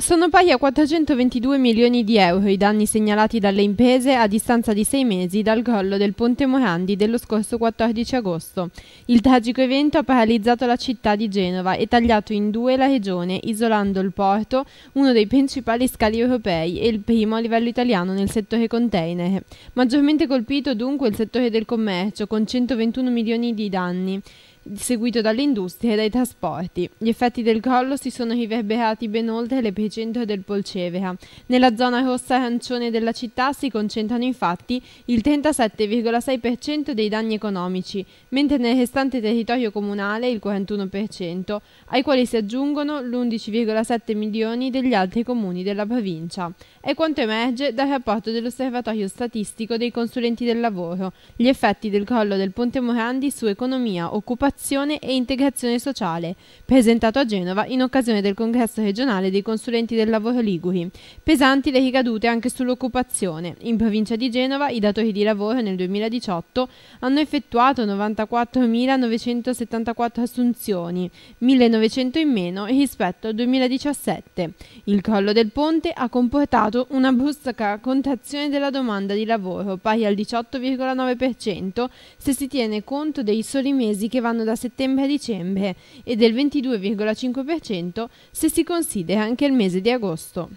Sono pari a 422 milioni di euro i danni segnalati dalle imprese a distanza di sei mesi dal crollo del ponte Morandi dello scorso 14 agosto. Il tragico evento ha paralizzato la città di Genova e tagliato in due la regione, isolando il porto, uno dei principali scali europei e il primo a livello italiano nel settore container. Maggiormente colpito dunque il settore del commercio, con 121 milioni di danni seguito dall'industria e dai trasporti. Gli effetti del crollo si sono riverberati ben oltre l'epicentro del Polcevera. Nella zona rossa-arancione della città si concentrano infatti il 37,6% dei danni economici, mentre nel restante territorio comunale il 41%, ai quali si aggiungono l'11,7 milioni degli altri comuni della provincia. È quanto emerge dal rapporto dell'Osservatorio Statistico dei Consulenti del Lavoro, gli effetti del crollo del Ponte Morandi su economia, occupazione formazione e integrazione sociale, presentato a Genova in occasione del congresso regionale dei consulenti del lavoro Liguri. Pesanti le ricadute anche sull'occupazione. In provincia di Genova i datori di lavoro nel 2018 hanno effettuato 94.974 assunzioni, 1.900 in meno rispetto al 2017. Il crollo del ponte ha comportato una brusca contrazione della domanda di lavoro pari al 18,9% se si tiene conto dei soli mesi che vanno da settembre a dicembre e del 22,5% se si considera anche il mese di agosto.